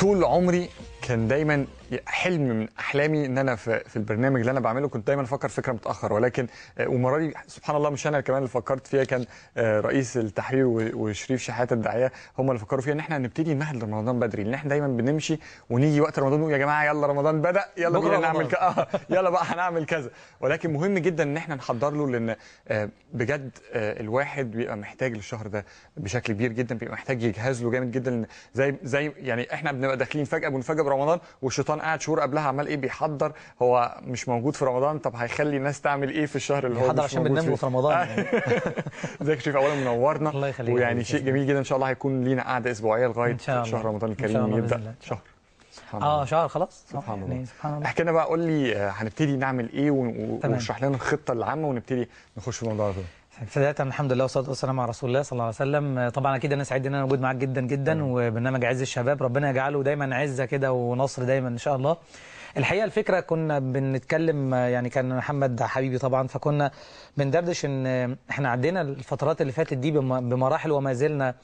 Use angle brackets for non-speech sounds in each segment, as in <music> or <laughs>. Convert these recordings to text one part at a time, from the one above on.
طول عمري كان دايما حلم من احلامي ان انا في البرنامج اللي انا بعمله كنت دايما افكر فكره متاخر ولكن آه، ومراري سبحان الله مش انا كمان اللي فكرت فيها كان آه، رئيس التحرير وشريف شحات الداعيه هم اللي فكروا فيها ان احنا نبتدي نمهد لرمضان بدري لان احنا دايما بنمشي ونيجي وقت رمضان نقول يا جماعه يلا رمضان بدا يلا بينا نعمل كذا آه يلا بقى هنعمل كذا ولكن مهم جدا ان احنا نحضر له لان آه، بجد الواحد بيبقى محتاج للشهر ده بشكل كبير جدا بيبقى محتاج يجهز له جامد جدا زي زي يعني احنا بنبقى داخلين فجاه بنفاجئ برمضان والشيطان رمضان قاعد شهور قبلها عمال ايه بيحضر هو مش موجود في رمضان طب هيخلي الناس تعمل ايه في الشهر اللي هو بيحضر عشان بننام في رمضان ازيك <laughs> يا شريف اولا منورنا الله يخليك ويعني شيء جميل جدا ان شاء الله هيكون لينا قعده اسبوعيه لغايه شهر رمضان الكريم يبدا شهر سبحان آه، الله اه شهر خلاص سبحان الله إيه، سبحان الله احكي لنا بقى قول لي هنبتدي نعمل ايه ونشرح لنا الخطه العامه ونبتدي نخش في الموضوع ده بداية الحمد لله والصلاة والسلام على رسول الله صلى الله عليه وسلم طبعا أكيد أنا سعيد إن أنا موجود معاك جدا جدا وبرنامج عز الشباب ربنا يجعله دايما عزة كده ونصر دايما إن شاء الله الحقيقه الفكره كنا بنتكلم يعني كان محمد حبيبي طبعا فكنا بندردش ان احنا عدينا الفترات اللي فاتت دي بمراحل وما زلنا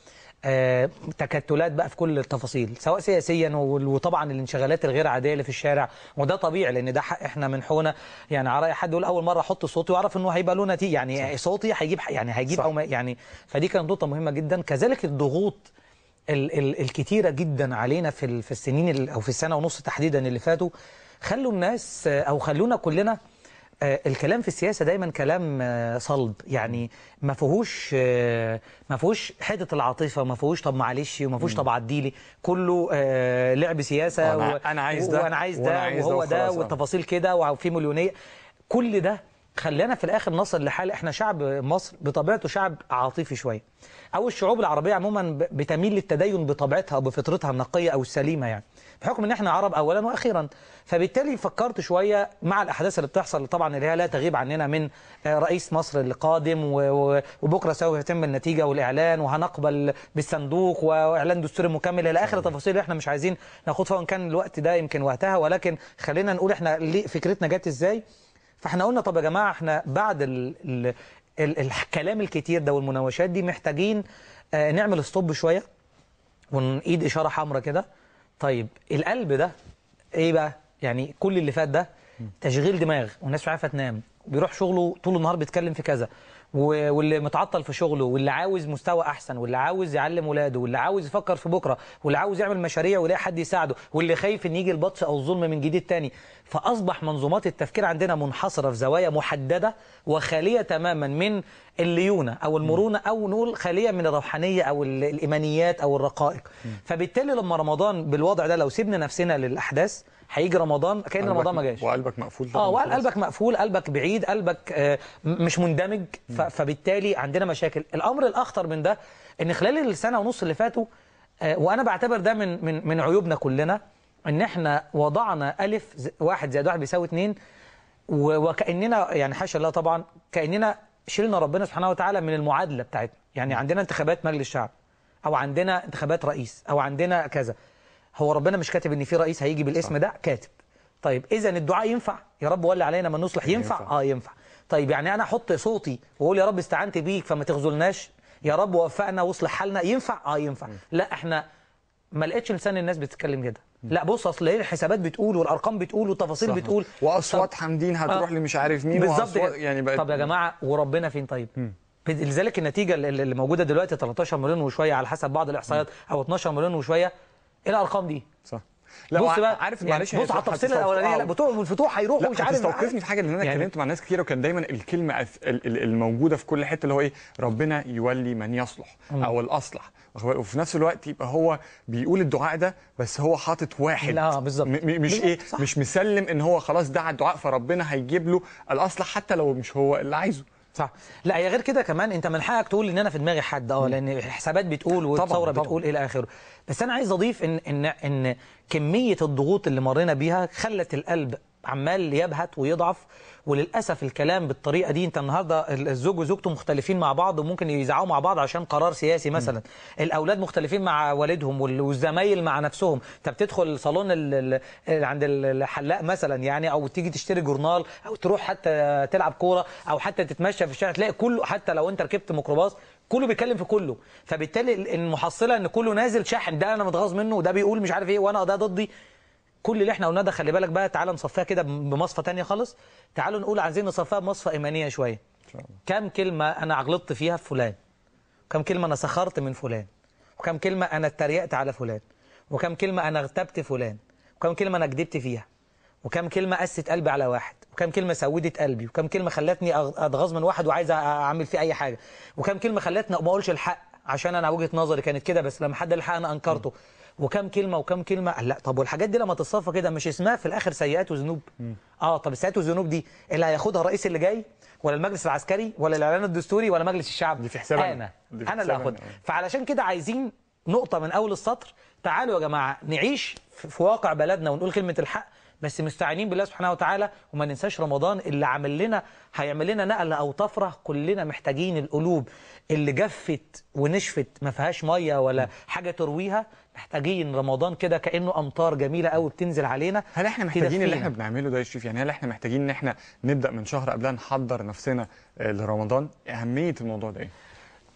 آه، تكتلات بقى في كل التفاصيل سواء سياسيا وطبعا الانشغالات الغير عاديه اللي في الشارع وده طبيعي لان ده حق احنا من حونا يعني على حد يقول اول مره احط صوتي واعرف انه هيبقى له نتيجه يعني صح. صوتي هيجيب يعني هيجيب او يعني فدي كانت نقطه مهمه جدا كذلك الضغوط ال ال الكتيره جدا علينا في في السنين او في السنه ونص تحديدا اللي فاتوا خلوا الناس او خلونا كلنا آه، الكلام في السياسه دايما كلام آه، صلب يعني ما فيهوش آه، ما فيهوش حته العاطفه ما فيهوش طب معلش وما فيهوش طب عديلي كله لعب سياسه أنا, و... انا عايز ده وانا عايز ده وهو ده والتفاصيل كده وفي مليونيه كل ده خلانا في الاخر نصل لحال احنا شعب مصر بطبيعته شعب عاطفي شويه او الشعوب العربيه عموما بتميل للتدين بطبيعتها وبفطرتها النقيه او السليمه يعني بحكم ان احنا عرب اولا واخيرا فبالتالي فكرت شويه مع الاحداث اللي بتحصل طبعا اللي هي لا تغيب عننا من آه، رئيس مصر القادم وبكره سوف يتم النتيجه والاعلان وهنقبل بالصندوق واعلان دستور مكمل الى اخر التفاصيل اللي احنا مش عايزين ناخدها وان كان الوقت ده يمكن وقتها ولكن خلينا نقول احنا فكرتنا جت ازاي فاحنا قلنا طب يا جماعه احنا بعد ال ال ال الكلام الكتير ده والمناوشات دي محتاجين آه نعمل ستوب شويه ونقيد اشاره حمراء كده طيب القلب ده ايه بقى يعني كل اللي فات ده تشغيل دماغ والناس مش عارفه تنام بيروح شغله طول النهار بيتكلم في كذا واللي متعطل في شغله واللي عاوز مستوى احسن واللي عاوز يعلم ولاده واللي عاوز يفكر في بكره واللي عاوز يعمل مشاريع ويلاقي حد يساعده واللي خايف ان يجي البطش او الظلم من جديد تاني فأصبح منظومات التفكير عندنا منحصرة في زوايا محددة وخالية تماما من الليونة أو المرونة أو نقول خالية من الروحانية أو الإيمانيات أو الرقائق فبالتالي لما رمضان بالوضع ده لو سيبنا نفسنا للأحداث هيجي رمضان كان رمضان ما جاش وقلبك مقفول اه وقلبك مقفول قلبك بعيد قلبك آه، مش مندمج فبالتالي عندنا مشاكل الامر الاخطر من ده ان خلال السنه ونص اللي فاتوا آه، وانا بعتبر ده من من من عيوبنا كلنا ان احنا وضعنا الف واحد زائد واحد بيساوي اثنين وكاننا يعني حاشا الله طبعا كاننا شلنا ربنا سبحانه وتعالى من المعادله بتاعتنا يعني عندنا انتخابات مجلس شعب او عندنا انتخابات رئيس او عندنا كذا هو ربنا مش كاتب ان في رئيس هيجي بالاسم ده كاتب طيب اذا الدعاء ينفع يا رب ولي علينا من نصلح ينفع؟, اه ينفع طيب يعني انا احط صوتي واقول يا رب استعنت بيك فما تخذلناش يا رب وفقنا واصلح حالنا ينفع اه ينفع لا احنا ما لقيتش لسان الناس بتتكلم كده لا بص اصل هي الحسابات بتقول والارقام بتقول والتفاصيل بتقول واصوات حمدين هتروح آه. لمش عارف مين بالظبط يعني بقت طب يا جماعه وربنا فين طيب لذلك النتيجه اللي موجوده دلوقتي 13 مليون وشويه على حسب بعض الاحصائيات او 12 مليون وشويه ايه الارقام دي صح لا بص بقى عارف يعني معلش بص على التفصيله الاولانيه لا آه. بتوع الفتوح هيروحوا مش عارف توقفني في حاجه ان انا يعني اتكلمت يعني مع ناس كتيره وكان دايما الكلمه الموجوده في كل حته اللي هو ايه ربنا يولي من يصلح او الاصلح وفي نفس الوقت يبقى هو بيقول الدعاء ده بس هو حاطط واحد لا بالظبط مش ايه صح. مش مسلم ان هو خلاص دعا الدعاء فربنا هيجيب له الاصلح حتى لو مش هو اللي عايزه صح لا هي غير كده كمان انت من حقك تقول ان انا في دماغي حد اه لان حسابات بتقول والثوره بتقول الى اخره بس انا عايز اضيف ان ان ان كميه الضغوط اللي مرينا بيها خلت القلب عمال يبهت ويضعف وللاسف الكلام بالطريقه دي انت النهارده الزوج وزوجته مختلفين مع بعض وممكن يزعقوا مع بعض عشان قرار سياسي مثلا مم. الاولاد مختلفين مع والدهم والزمايل مع نفسهم انت بتدخل صالون عند الحلاق مثلا يعني او تيجي تشتري جورنال او تروح حتى تلعب كوره او حتى تتمشى في الشارع تلاقي كله حتى لو انت ركبت ميكروباص كله بيتكلم في كله فبالتالي المحصله ان كله نازل شاحن ده انا متغاظ منه وده بيقول مش عارف ايه وانا ده ضدي كل اللي احنا قلناه ده خلي بالك بقى تعالى نصفيها كده بمصفى ثانيه خالص تعالوا نقول عايزين نصفيها بمصفى ايمانيه شويه كم كلمه انا عغلطت فيها في فلان وكم كلمه انا سخرت من فلان وكم كلمه انا اتريقت على فلان وكم كلمه انا اغتبت فلان وكم كلمه انا كدبت فيها وكم كلمه قست قلبي على واحد وكم كلمه سودت قلبي وكم كلمه خلتني اتغاظ من واحد وعايز اعمل فيه اي حاجه وكم كلمه خلتني ما اقولش الحق عشان انا وجهه نظري كانت كده بس لما حد الحق انا انكرته وكم كلمه وكم كلمه قال لا طب والحاجات دي لما تتصفى كده مش اسمها في الاخر سيئات وذنوب اه طب السيئات والذنوب دي اللي هياخدها الرئيس اللي جاي ولا المجلس العسكري ولا الاعلان الدستوري ولا مجلس الشعب دي في حساب انا دي في انا اللي هاخدها فعلشان كده عايزين نقطه من اول السطر تعالوا يا جماعه نعيش في واقع بلدنا ونقول كلمه الحق بس مستعينين بالله سبحانه وتعالى وما ننساش رمضان اللي عمل لنا هيعمل لنا نقله او طفره كلنا محتاجين القلوب اللي جفت ونشفت ما فيهاش ميه ولا حاجه ترويها محتاجين رمضان كده كانه امطار جميله قوي بتنزل علينا هل احنا محتاجين اللي احنا بنعمله ده يا شريف يعني هل احنا محتاجين ان احنا نبدا من شهر قبلها نحضر نفسنا آه، لرمضان اهميه الموضوع ده ايه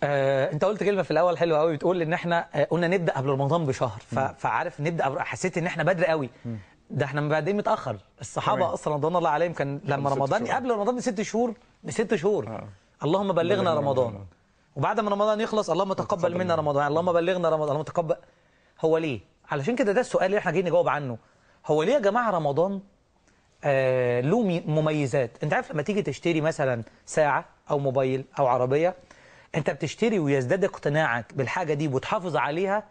آه، انت قلت كلمه في الاول حلوه قوي بتقول ان احنا آه، قلنا نبدا قبل رمضان بشهر ف... فعارف نبدا حسيت ان احنا بدري قوي ده احنا بعدين متاخر الصحابه طبعا. اصلا رضوان الله عليهم كان لما رمضان شهور. قبل رمضان بست شهور بست شهور آه. اللهم بلغنا رمضان. رمضان وبعد ما رمضان يخلص اللهم تقبل منا رمضان يعني اللهم بلغنا رمضان اللهم تقبل هو ليه علشان كده ده السؤال اللي احنا جايين نجاوب عنه هو ليه يا جماعه رمضان آه له مميزات انت عارف لما تيجي تشتري مثلا ساعه او موبايل او عربيه انت بتشتري ويزداد اقتناعك بالحاجه دي وتحافظ عليها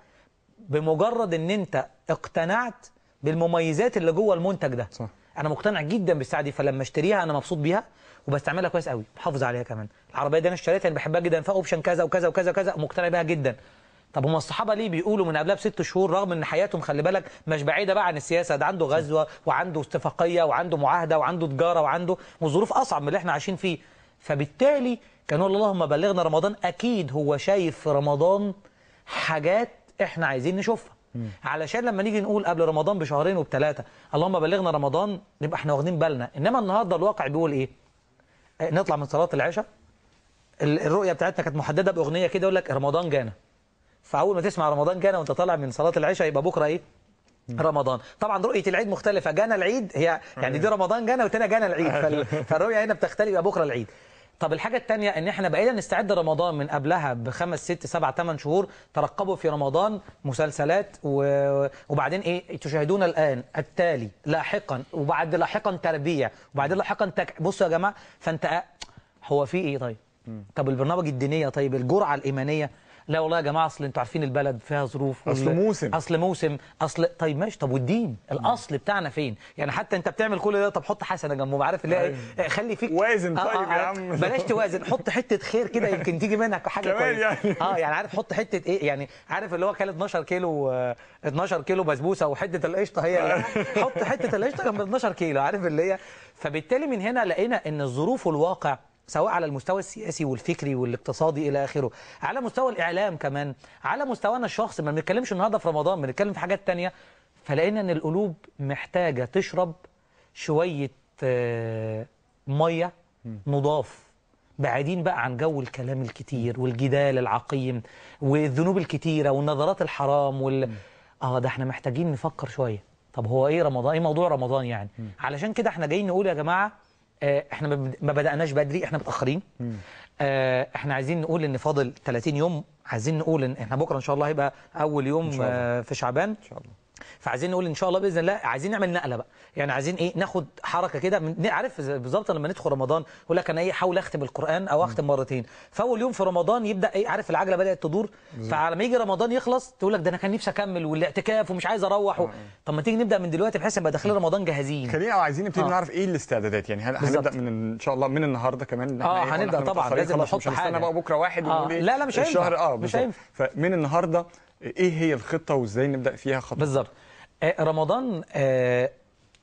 بمجرد ان انت اقتنعت بالمميزات اللي جوه المنتج ده صح. انا مقتنع جدا بالساعه دي فلما اشتريها انا مبسوط بيها وبستعملها كويس قوي محافظ عليها كمان العربيه دي انا اشتريتها انا يعني بحبها جدا فيها اوبشن كذا وكذا وكذا وكذا مقتنع بيها جدا طب هم الصحابه ليه بيقولوا من قبلها بست شهور رغم ان حياتهم خلي بالك مش بعيده بقى عن السياسه ده عنده غزوه وعنده اتفاقيه وعنده معاهده وعنده تجاره وعنده وظروف اصعب من اللي احنا عايشين فيه فبالتالي كانوا اللهم بلغنا رمضان اكيد هو شايف في رمضان حاجات احنا عايزين نشوفها علشان لما نيجي نقول قبل رمضان بشهرين وبثلاثه اللهم بلغنا رمضان نبقى احنا واخدين بالنا انما النهارده الواقع بيقول ايه آه، نطلع من صلاه العشاء الرؤيه بتاعتنا كانت محدده باغنيه كده يقول لك رمضان جانا فاول ما تسمع رمضان جانا وانت طالع من صلاه العشاء يبقى بكره ايه رمضان طبعا رؤيه العيد مختلفه جانا العيد هي يعني دي أيوه. رمضان جانا وتاني جانا العيد أيوه. فالرؤيه هنا بتختلف يبقى بكره العيد طب الحاجه التانية ان احنا بقينا نستعد رمضان من قبلها بخمس ست سبع ثمان شهور ترقبوا في رمضان مسلسلات و... وبعدين ايه تشاهدون الان التالي لاحقا وبعد لاحقا تربيه وبعدين لاحقا تك... بصوا يا جماعه فانت هو في ايه طيب؟ طب البرنامج الدينيه طيب الجرعه الايمانيه لا والله يا جماعه اصل انتوا عارفين البلد فيها ظروف اصل موسم اصل موسم اصل طيب ماشي طب والدين الاصل بتاعنا فين يعني حتى انت بتعمل كل ده طب حط حسنه جنبه عارف اللي هي إيه، أيوة. خلي فيك وازن طيب آه آه طيب يا آه، عم بلاش توازن حط حته خير كده يمكن تيجي منك حاجه كمان يعني. اه يعني عارف حط حته ايه يعني عارف اللي هو كان 12 كيلو 12 آه، كيلو بسبوسه وحته القشطه هي حط حته القشطه جنب 12 كيلو عارف اللي هي فبالتالي من هنا لقينا ان الظروف والواقع سواء على المستوى السياسي والفكري والاقتصادي الى اخره على مستوى الاعلام كمان على مستوانا الشخصي ما بنتكلمش النهارده في رمضان بنتكلم في حاجات تانية فلقينا ان القلوب محتاجه تشرب شويه آه، ميه نضاف بعيدين بقى عن جو الكلام الكتير والجدال العقيم والذنوب الكتيره والنظرات الحرام وال اه ده احنا محتاجين نفكر شويه طب هو ايه رمضان ايه موضوع رمضان يعني علشان كده احنا جايين نقول يا جماعه آه، احنا ما بدأناش بدري احنا متأخرين آه، احنا عايزين نقول ان فاضل 30 يوم عايزين نقول ان احنا بكره ان شاء الله هيبقى اول يوم آه، في شعبان ان شاء الله فعايزين نقول ان شاء الله باذن الله عايزين نعمل نقله بقى يعني عايزين ايه ناخد حركه كده عارف بالظبط لما ندخل رمضان يقول لك انا ايه احاول اختم القران او اختم مرتين فاول يوم في رمضان يبدا ايه عارف العجله بدات تدور فعلى ما يجي رمضان يخلص تقول لك ده انا كان نفسي اكمل والاعتكاف ومش عايز اروح و... آه. طب ما تيجي نبدا من دلوقتي بحيث نبقى داخلين رمضان جاهزين خلينا او عايزين نبتدي آه. نعرف ايه الاستعدادات يعني هل هنبدا من ان شاء الله من النهارده كمان اه إيه، هنبدا طبعا لازم نحط حاجه بقى بكره واحد آه، إيه لا لا مش الشهر اه مش هينفع فمن النهارده ايه هي الخطه وازاي نبدا فيها خطوه بالظبط آه، رمضان آه،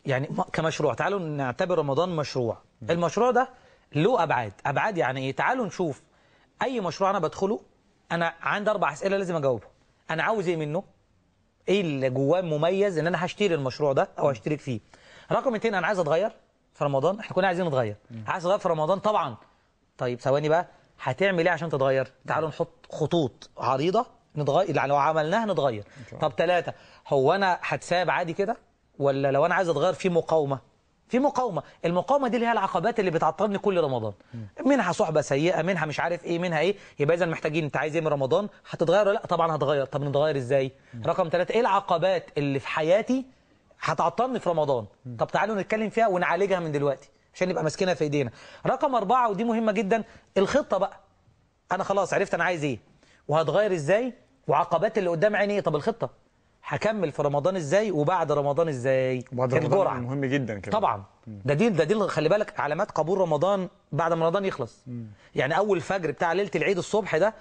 يعني كمشروع تعالوا نعتبر رمضان مشروع المشروع ده له ابعاد ابعاد يعني ايه تعالوا نشوف اي مشروع انا بدخله انا عندي اربع اسئله لازم اجاوبهم انا عاوز ايه منه ايه اللي جواه مميز ان انا هشتري المشروع ده او هشترك فيه رقم 2 انا عايز اتغير في رمضان احنا كنا عايزين نتغير عايز اتغير في رمضان طبعا طيب ثواني بقى هتعمل ايه عشان تتغير تعالوا نحط خطوط عريضه نتغير يعني لو عملناها نتغير طب ثلاثة هو أنا هتساب عادي كده ولا لو أنا عايز أتغير في مقاومة في مقاومة المقاومة دي اللي هي العقبات اللي بتعطلني كل رمضان منها صحبة سيئة منها مش عارف ايه منها ايه يبقى اذا محتاجين انت عايز ايه من رمضان هتتغير ولا لا طبعا هتغير طب نتغير ازاي رقم ثلاثة ايه العقبات اللي في حياتي هتعطلني في رمضان طب تعالوا نتكلم فيها ونعالجها من دلوقتي عشان نبقى ماسكينها في ايدينا رقم أربعة ودي مهمة جدا الخطة بقى انا خلاص عرفت انا عايز ايه وهتغير ازاي وعقبات اللي قدام عيني طب الخطه هكمل في رمضان ازاي وبعد رمضان ازاي بعد رمضان مهم جدا كمان طبعا ده دي ده دي خلي بالك علامات قبول رمضان بعد ما رمضان يخلص يعني اول فجر بتاع ليله العيد الصبح ده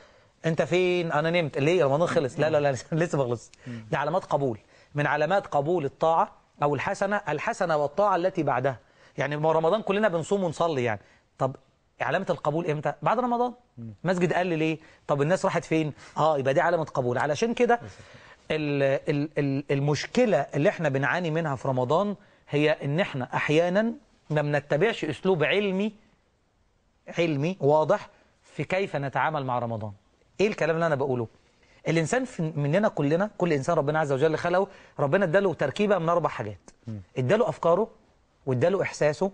انت فين انا نمت ليه رمضان خلص لا لا لا <laughs> لسه ما خلصش ده علامات قبول من علامات قبول الطاعه او الحسنه الحسنه والطاعه التي بعدها يعني رمضان كلنا بنصوم ونصلي يعني طب علامة القبول إمتى؟ بعد رمضان مسجد قال لي ليه؟ طب الناس راحت فين؟ آه يبقى دي علامة قبول علشان كده المشكلة اللي احنا بنعاني منها في رمضان هي ان احنا احيانا ما بنتبعش اسلوب علمي علمي واضح في كيف نتعامل مع رمضان ايه الكلام اللي انا بقوله الانسان مننا كلنا كل انسان ربنا عز وجل خلقه ربنا اداله تركيبه من اربع حاجات اداله افكاره واداله احساسه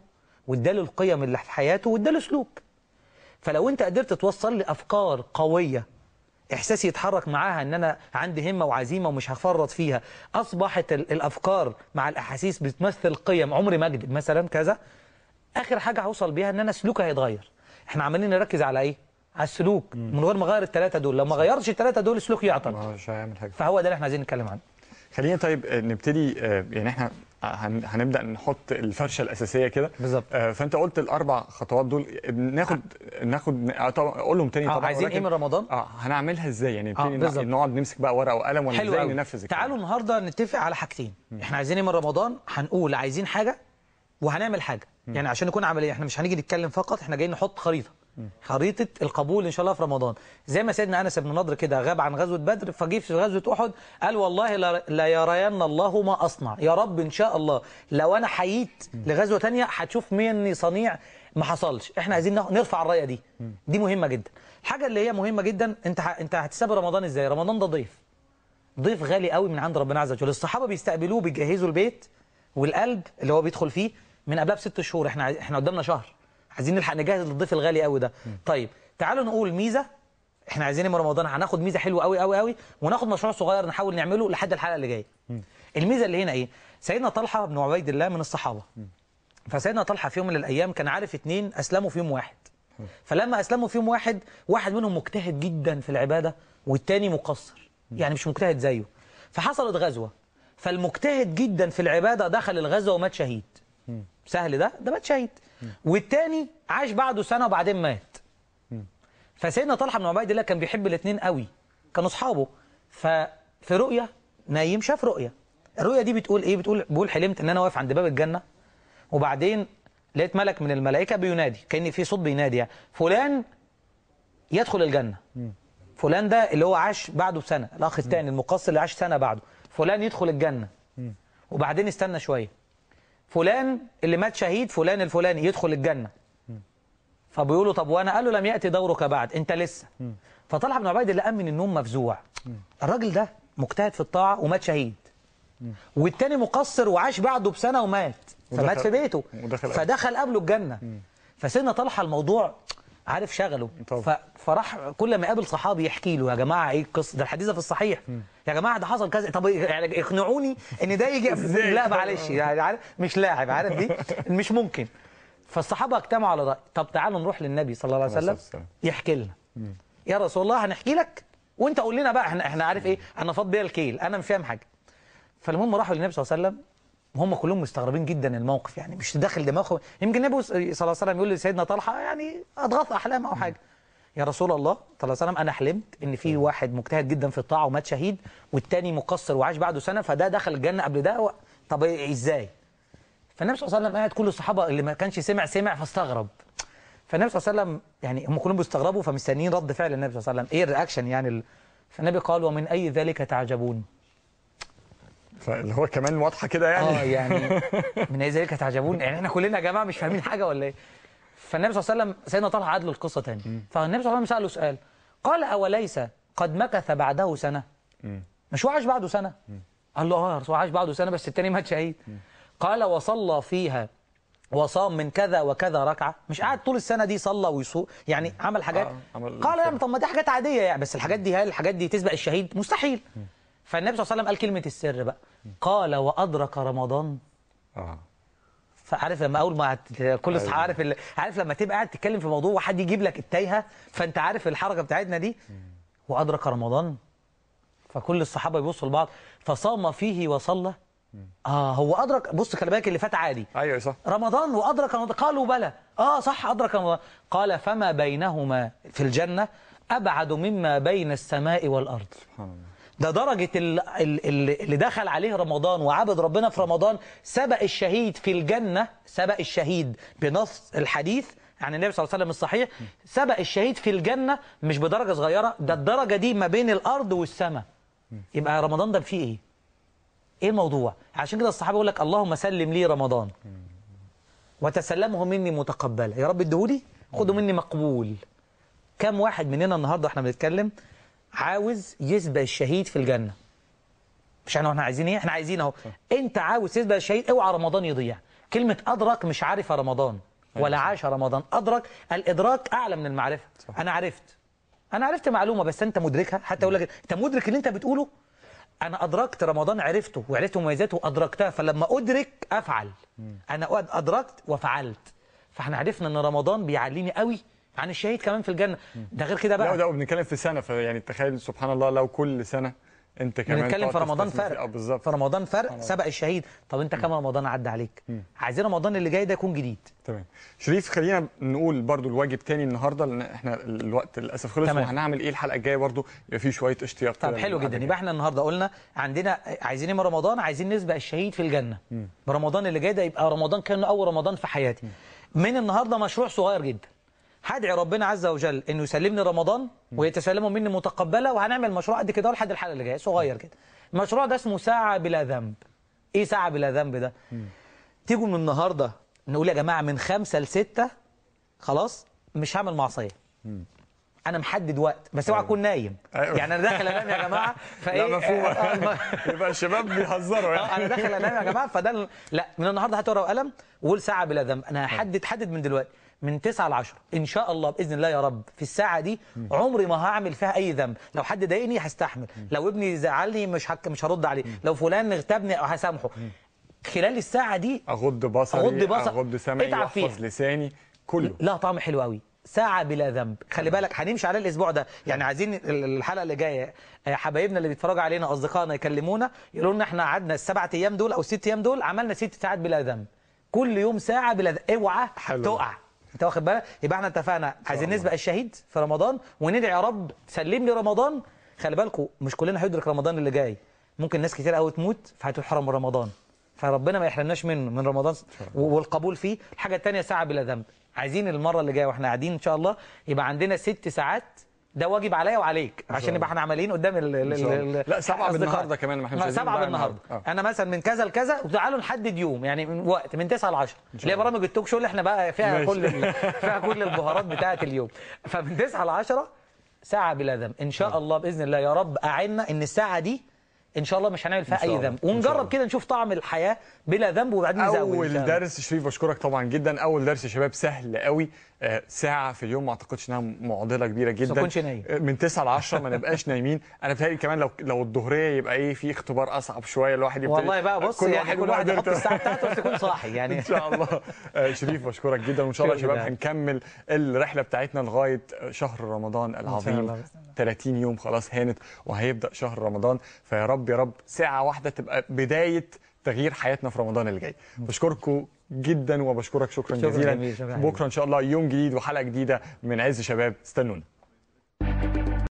واداله القيم اللي في حياته واداله سلوك فلو انت قدرت توصل لي افكار قويه احساسي يتحرك معاها ان انا عندي همه وعزيمه ومش هفرط فيها اصبحت الافكار مع الاحاسيس بتمثل قيم عمري مجد مثلا كذا اخر حاجه هوصل بيها ان انا سلوكي هيتغير احنا عمالين نركز على ايه على السلوك مم. من غير ما اغير الثلاثه دول لو ما غيرتش الثلاثه دول سلوكي يعطل مش هيعمل حاجه فهو ده اللي احنا عايزين نتكلم عنه خلينا طيب آه، نبتدي آه، يعني احنا هنبدا نحط الفرشه الاساسيه كده بالظبط آه فانت قلت الاربع خطوات دول ناخد آه. ناخد اقول لهم تاني آه، طبعا عايزين ايه من رمضان اه هنعملها ازاي يعني آه نقعد نمسك بقى ورقه وقلم ولا ازاي ننفذ تعالوا النهارده نتفق على حاجتين احنا عايزين ايه من رمضان هنقول عايزين حاجه وهنعمل حاجه يعني عشان نكون عمليه احنا مش هنيجي نتكلم فقط احنا جايين نحط خريطه خريطة القبول إن شاء الله في رمضان زي ما سيدنا أنس بن نضر كده غاب عن غزوة بدر فجه في غزوة أحد قال والله لا يرين الله ما أصنع يا رب إن شاء الله لو أنا حييت لغزوة تانية هتشوف مني صنيع ما حصلش احنا عايزين نرفع الرايه دي دي مهمه جدا الحاجه اللي هي مهمه جدا انت انت هتساب رمضان ازاي رمضان ده ضيف ضيف غالي قوي من عند ربنا عز وجل الصحابه بيستقبلوه بيجهزوا البيت والقلب اللي هو بيدخل فيه من قبلها بست شهور احنا احنا قدامنا شهر عايزين نلحق نجهز للضيف الغالي قوي ده طيب تعالوا نقول ميزه احنا عايزين من رمضان هناخد ميزه حلوه قوي قوي قوي وناخد مشروع صغير نحاول نعمله لحد الحلقه اللي جايه الميزه اللي هنا ايه سيدنا طلحه بن عبيد الله من الصحابه فسيدنا طلحه في يوم من الايام كان عارف اثنين اسلموا في يوم واحد فلما اسلموا في يوم واحد واحد منهم مجتهد جدا في العباده والتاني مقصر يعني مش مجتهد زيه فحصلت غزوه فالمجتهد جدا في العباده دخل الغزوه ومات شهيد سهل ده ده مات شهيد والتاني عاش بعده سنة وبعدين مات فسيدنا طلحة بن عبيد الله كان بيحب الاثنين قوي كانوا أصحابه ففي رؤية نايم شاف رؤية الرؤية دي بتقول إيه بتقول بقول حلمت إن أنا واقف عند باب الجنة وبعدين لقيت ملك من الملائكة بينادي كأن في صوت بينادي يعني فلان يدخل الجنة فلان ده اللي هو عاش بعده بسنة الأخ الثاني المقص اللي عاش سنة بعده فلان يدخل الجنة وبعدين استنى شوية فلان اللي مات شهيد فلان الفلاني يدخل الجنة فبيقولوا طب وانا قال له لم يأتي دورك بعد انت لسه فطلع ابن عبيد اللي قام من النوم مفزوع الراجل ده مجتهد في الطاعة ومات شهيد والتاني مقصر وعاش بعده بسنة ومات فمات في بيته فدخل قبله الجنة فسيدنا طلحة الموضوع عارف شغله طبعا. فراح كل ما قابل صحابي يحكي له يا جماعه ايه القصه ده الحديث في الصحيح يا جماعه ده حصل كذا طب يعني اقنعوني ان ده يجي <laughs> لا معلش يعني عارف مش لاعب عارف دي <laughs> مش ممكن فالصحابه اجتمعوا على راي طب تعالوا نروح للنبي صلى الله عليه وسلم يحكي لنا يا رسول الله هنحكي لك وانت قول لنا بقى احنا احنا عارف ايه انا فاض بيا الكيل انا مش فاهم حاجه فالمهم راحوا للنبي صلى الله عليه وسلم وهم كلهم مستغربين جدا الموقف يعني مش داخل دماغهم يمكن النبي صلى الله عليه وسلم يقول لسيدنا طلحه يعني اضغط احلام او حاجه يا رسول الله صلى الله عليه وسلم انا حلمت ان في واحد مجتهد جدا في الطاعه ومات شهيد والتاني مقصر وعاش بعده سنه فده دخل الجنه قبل ده طب ازاي؟ فالنبي صلى الله عليه وسلم قاعد كل الصحابه اللي ما كانش سمع سمع فاستغرب فالنبي صلى الله عليه وسلم يعني هم كلهم بيستغربوا فمستنيين رد فعل النبي صلى الله عليه وسلم ايه الرياكشن يعني ال... فالنبي قال ومن اي ذلك تعجبون فاللي هو كمان واضحه كده يعني اه يعني <laughs> من ذلك هتعجبون يعني احنا كلنا يا جماعه مش فاهمين حاجه ولا ايه فالنبي صلى الله عليه وسلم سيدنا طلحه عدل له القصه تاني فالنبي صلى الله عليه وسلم ساله سؤال قال اوليس قد مكث بعده سنه مش هو عاش بعده سنه قال له اه هو عاش بعده سنه بس التاني مات شهيد قال وصلى فيها وصام من كذا وكذا ركعه مش قاعد طول السنه دي صلى ويصوم يعني عمل حاجات آه، قال طب ما دي حاجات عاديه يعني بس الحاجات دي هل الحاجات دي تسبق الشهيد مستحيل فالنبي صلى الله عليه وسلم قال كلمة السر بقى قال وأدرك رمضان آه. فعارف لما اول ما كل صح أيوه. عارف عارف لما تبقى قاعد تتكلم في موضوع وحد يجيب لك التايهه فانت عارف الحركه بتاعتنا دي وادرك رمضان فكل الصحابه بيبصوا لبعض فصام فيه وصلى اه هو ادرك بص خلي بالك اللي فات عادي ايوه صح رمضان وادرك رمضان قالوا بلى اه صح ادرك رمضان قال فما بينهما في الجنه ابعد مما بين السماء والارض سبحان الله ده درجة اللي دخل عليه رمضان وعبد ربنا في رمضان سبق الشهيد في الجنة سبق الشهيد بنص الحديث عن النبي صلى الله عليه وسلم الصحيح سبق الشهيد في الجنة مش بدرجة صغيرة ده الدرجة دي ما بين الأرض والسماء يبقى رمضان ده فيه إيه؟ إيه الموضوع؟ عشان كده الصحابة يقول لك اللهم سلم لي رمضان وتسلمه مني متقبلا يا رب اديهولي خده مني مقبول كم واحد مننا النهارده احنا بنتكلم عاوز يسبق الشهيد في الجنه مش احنا احنا عايزين ايه احنا عايزين اهو انت عاوز تسبق الشهيد اوعى رمضان يضيع كلمه ادرك مش عارف رمضان أيوة ولا عاش رمضان ادرك الادراك اعلى من المعرفه صح. انا عرفت انا عرفت معلومه بس انت مدركها حتى اقول لك انت مدرك اللي انت بتقوله انا ادركت رمضان عرفته وعرفت مميزاته وادركتها فلما ادرك افعل انا ادركت وفعلت فاحنا عرفنا ان رمضان بيعلمني قوي عن الشهيد كمان في الجنه ده غير كده بقى لا ده بنتكلم في سنه فيعني تخيل سبحان الله لو كل سنه انت كمان بنتكلم في رمضان فرق آه، بالظبط في رمضان فرق سبق الشهيد طب انت كم رمضان عدى عليك عايزين رمضان اللي جاي ده يكون جديد تمام شريف خلينا نقول برضو الواجب تاني النهارده لان احنا الوقت للاسف خلص تمام. وهنعمل ايه الحلقه الجايه برضو يبقى في شويه اشتياق طب حلو جدا يبقى احنا النهارده قلنا عندنا عايزين ايه رمضان عايزين نسبق الشهيد في الجنه برمضان اللي جاي ده يبقى رمضان كانه اول رمضان في حياتي من النهارده مشروع صغير جدا هدعي ربنا عز وجل انه يسلمني رمضان ويتسلموا مني متقبله وهنعمل مشروع قد كده لحد الحلقه اللي جايه صغير كده المشروع ده اسمه ساعه بلا ذنب ايه ساعه بلا ذنب ده تيجوا من النهارده نقول يا جماعه من خمسة لستة خلاص مش هعمل معصيه انا محدد وقت بس اوعى أيوه. اكون نايم أيوه. يعني انا داخل انام يا جماعه <laughs> فايه لا مفهوم آه، آه، <laughs> يبقى الشباب بيهزروا يعني آه، انا داخل انام يا جماعه فده لا من النهارده هات ورقه وقلم وقول ساعه بلا ذنب انا هحدد حدد من دلوقتي من 9 ل 10 ان شاء الله باذن الله يا رب في الساعه دي عمري ما هعمل فيها اي ذنب لو حد ضايقني هستحمل لو ابني زعلني مش هك... مش هرد عليه لو فلان اغتابني هسامحه خلال الساعه دي اغض بصري اغض بصري اغض سمعي احفظ لساني كله لا طعم حلو قوي ساعة بلا ذنب خلي بالك هنمشي على الأسبوع ده يعني عايزين الحلقة اللي جاية آه، حبايبنا اللي بيتفرجوا علينا أصدقائنا يكلمونا يقولوا لنا احنا قعدنا السبع أيام دول أو الست أيام دول عملنا ست ساعات بلا ذنب كل يوم ساعة بلا ذنب اوعى تقع انت واخد بالك يبقى احنا اتفقنا عايزين نسبق الشهيد في رمضان وندعي يا رب سلم لي رمضان خلي بالكم مش كلنا هيدرك رمضان اللي جاي ممكن ناس كتير قوي تموت فهتحرم رمضان فربنا ما يحرمناش منه من رمضان والقبول فيه الحاجه الثانيه ساعه بلا ذنب عايزين المره اللي جايه واحنا قاعدين ان شاء الله يبقى عندنا ست ساعات ده واجب عليا وعليك عشان نبقى احنا عمليين قدام ال ال لا سبعه بالنهارده كمان ما احنا سبعه بالنهارده آه. انا مثلا من كذا لكذا وتعالوا نحدد يوم يعني من وقت من 9 ل 10 اللي هي برامج التوك شو اللي احنا بقى فيها ماشي. كل <laughs> فيها كل البهارات بتاعه اليوم فمن 9 ل 10 ساعه بلا ذنب ان شاء آه. الله باذن الله يا رب اعنا ان الساعه دي ان شاء الله مش هنعمل فيها اي ذنب ونجرب كده نشوف طعم الحياه بلا ذنب وبعدين نزود اول درس شريف بشكرك طبعا جدا اول درس يا شباب سهل قوي آه، ساعه في اليوم ما اعتقدش انها معضله كبيره جدا نايم. آه، من 9 ل 10 ما نبقاش نايمين انا بتهيألي كمان لو لو الظهريه يبقى ايه في اختبار اصعب شويه الواحد يبتدي والله بقى بص كل يعني واحد كل واحد يحط الساعه بتاعته بس يكون صاحي يعني ان شاء الله آه، شريف بشكرك جدا وان شاء الله يا شباب هنكمل الرحله بتاعتنا لغايه شهر رمضان العظيم 30 يوم خلاص هانت وهيبدا شهر رمضان فيا رب رب يا رب ساعه واحده تبقى بدايه تغيير حياتنا في رمضان اللي جاي بشكركم جدا وبشكرك شكرا, شكرا جزيلا بكره ان شاء الله يوم جديد وحلقه جديده من عز شباب استنونا